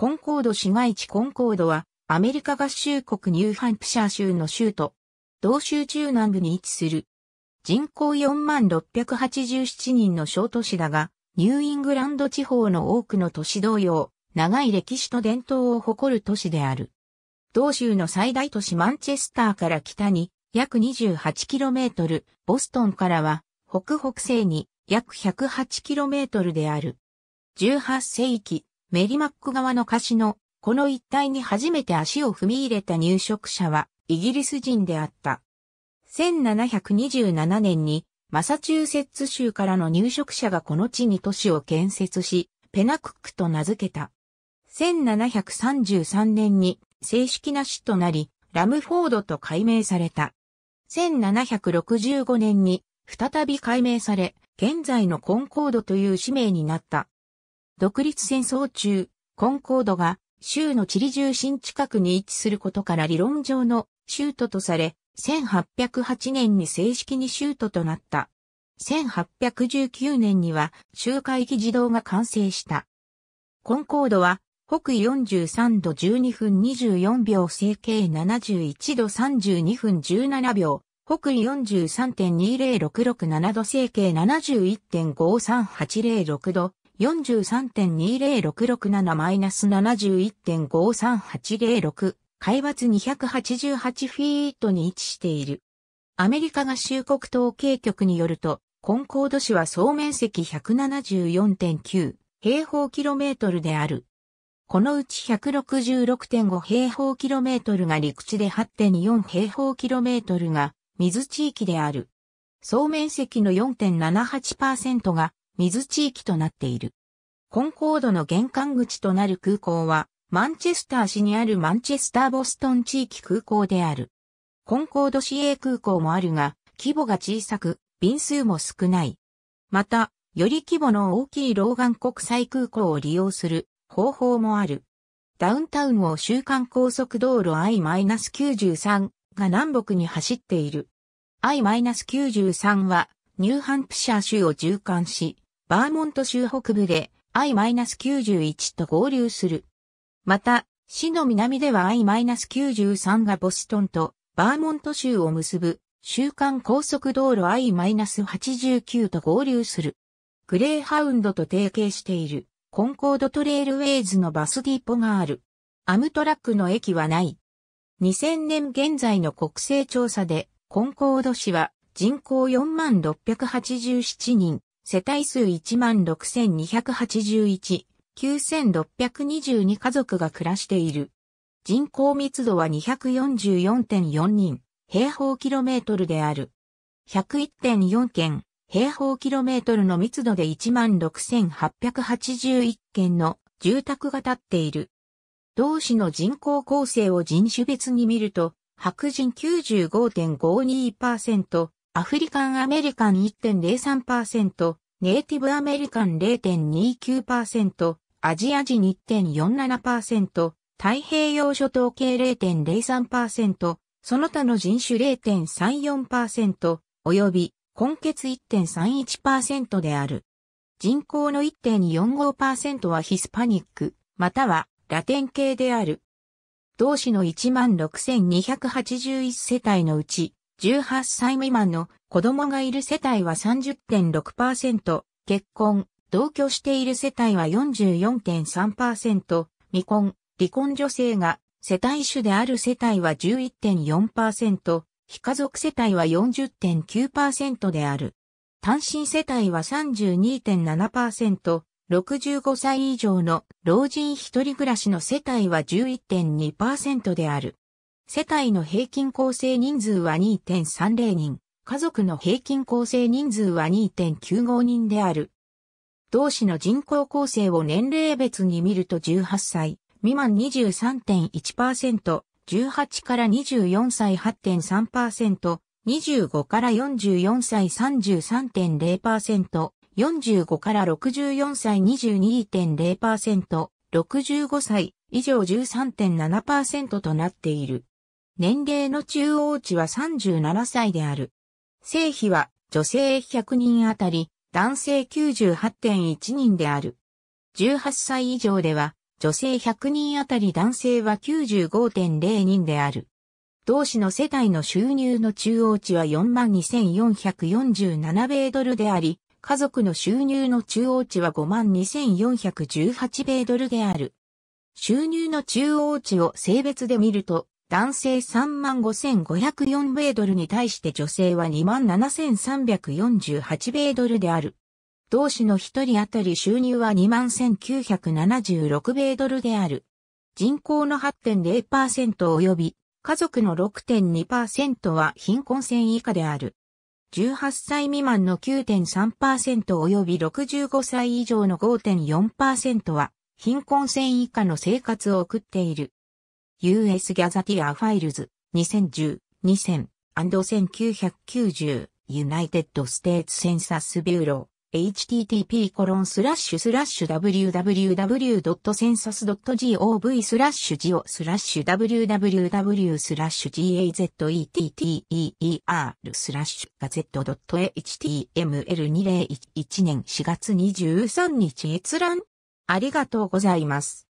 コンコード市街地コンコードは、アメリカ合衆国ニューハンプシャー州の州都、同州中南部に位置する。人口4万687人の小都市だが、ニューイングランド地方の多くの都市同様、長い歴史と伝統を誇る都市である。同州の最大都市マンチェスターから北に約 28km、ボストンからは北北西に約 108km である。18世紀、メリマック側の歌詞の、この一帯に初めて足を踏み入れた入植者は、イギリス人であった。1727年に、マサチューセッツ州からの入植者がこの地に都市を建設し、ペナクックと名付けた。1733年に正式な市となり、ラムフォードと改名された。1765年に再び改名され、現在のコンコードという氏名になった。独立戦争中、コンコードが州の地理重心近くに位置することから理論上の州都とされ、1808年に正式に州都となった。1819年には周会機自動が完成した。コンコードは北緯43度12分24秒整形71度32分17秒、北緯43.20667度整形71.53806度、43.20667-71.53806、海抜288フィートに位置している。アメリカ合衆国統計局によると、コンコード市は総面積174.9平方キロメートルである。このうち166.5平方キロメートルが陸地で8.4平方キロメートルが水地域である。総面積の4.78%が水地域となっている。コンコードの玄関口となる空港は、マンチェスター市にあるマンチェスター・ボストン地域空港である。コンコード市営空港もあるが、規模が小さく、便数も少ない。また、より規模の大きいローガン国際空港を利用する方法もある。ダウンタウンを週間高速道路 I-93 が南北に走っている。I-93 はニューハンプシャー州を縦貫し、バーモント州北部で I-91 と合流する。また、市の南では I-93 がボストンとバーモント州を結ぶ週間高速道路 I-89 と合流する。グレーハウンドと提携しているコンコードトレイルウェイズのバスディポがある。アムトラックの駅はない。2000年現在の国勢調査でコンコード市は人口4687人。世帯数16,281、9,622家族が暮らしている。人口密度は244.4人、平方キロメートルである。101.4件、平方キロメートルの密度で16,881件の住宅が建っている。同市の人口構成を人種別に見ると、白人95.52%、アフリカンアメリカン1.03%、ネイティブアメリカン0.29%、アジア人1.47%、太平洋諸島系0.03%、その他の人種0.34%、及び、根血1.31%である。人口の1.45%はヒスパニック、またはラテン系である。同市の16,281世帯のうち、18歳未満の子供がいる世帯は30.6%、結婚、同居している世帯は44.3%、未婚、離婚女性が世帯主である世帯は11.4%、非家族世帯は40.9%である。単身世帯は32.7%、65歳以上の老人一人暮らしの世帯は11.2%である。世帯の平均構成人数は2.30人。家族の平均構成人数は2.95人である。同市の人口構成を年齢別に見ると18歳、未満23.1%、18から24歳8.3%、25から44歳33.0%、45から64歳22.0%、65歳以上13.7%となっている。年齢の中央値は37歳である。生比は女性100人あたり男性98.1人である。18歳以上では女性100人あたり男性は95.0人である。同市の世帯の収入の中央値は42,447米ドルであり、家族の収入の中央値は52,418米ドルである。収入の中央値を性別で見ると、男性35,504米ドルに対して女性は27,348米ドルである。同市の一人当たり収入は21,976米ドルである。人口の8.0%及び家族の6.2%は貧困線以下である。18歳未満の9.3%及び65歳以上の5.4%は貧困線以下の生活を送っている。US ギャザティアファイルズ、2010、2000、1990、United States Census Bureau http コロンスラッシュスラッシュ www.census.gov スラッシュジオスラッシュ www スラッシュ gazetteer スラッシュガゼット .html2011 年4月23日閲覧ありがとうございます。